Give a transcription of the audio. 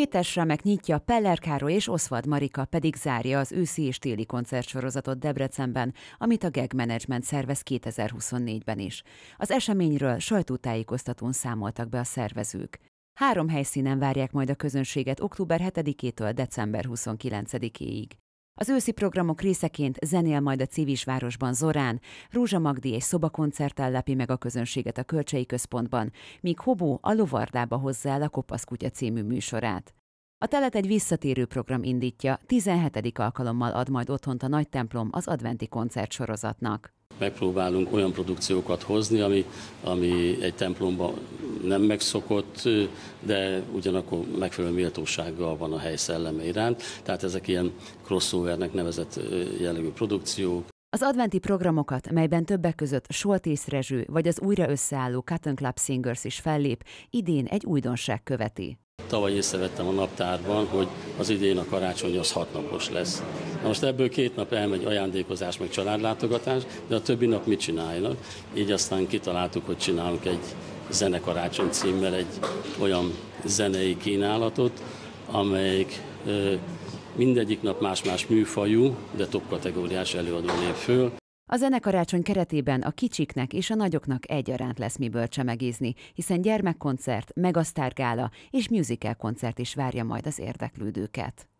Péter Sramek nyitja Peller Károly és Oszvad Marika pedig zárja az őszi és téli koncertsorozatot Debrecenben, amit a GEG Management szervez 2024-ben is. Az eseményről sajtótájékoztatón számoltak be a szervezők. Három helyszínen várják majd a közönséget október 7-től december 29-éig. Az őszi programok részeként zenél majd a városban Zorán, Rúzsa Magdi egy szobakoncerttel lepi meg a közönséget a Kölcsei Központban, míg Hobó a Lovardába hozzá el a Kopasz Kutya című műsorát. A telet egy visszatérő program indítja, 17. alkalommal ad majd otthont a Nagy Templom az adventi koncert sorozatnak. megpróbálunk olyan produkciókat hozni, ami, ami egy templomban nem megszokott, de ugyanakkor megfelelő méltósággal van a hely szelleme iránt. Tehát ezek ilyen crossovernek nevezett jellegű produkciók. Az adventi programokat, melyben többek között Soltész Rezső vagy az újra összeálló Cotton Club Singers is fellép, idén egy újdonság követi. Tavaly észrevettem a naptárban, hogy az idén a karácsony az hatnapos lesz. Na most ebből két nap elmegy ajándékozás, meg családlátogatás, de a többi nap mit csinálnak? Így aztán kitaláltuk, hogy csinálunk egy Zenekarácsony címmel egy olyan zenei kínálatot, amelyik mindegyik nap más-más műfajú, de top kategóriás előadó lép föl. A zenekarácsony keretében a kicsiknek és a nagyoknak egyaránt lesz miből csemegézni, hiszen gyermekkoncert, megasztárgála és musical koncert is várja majd az érdeklődőket.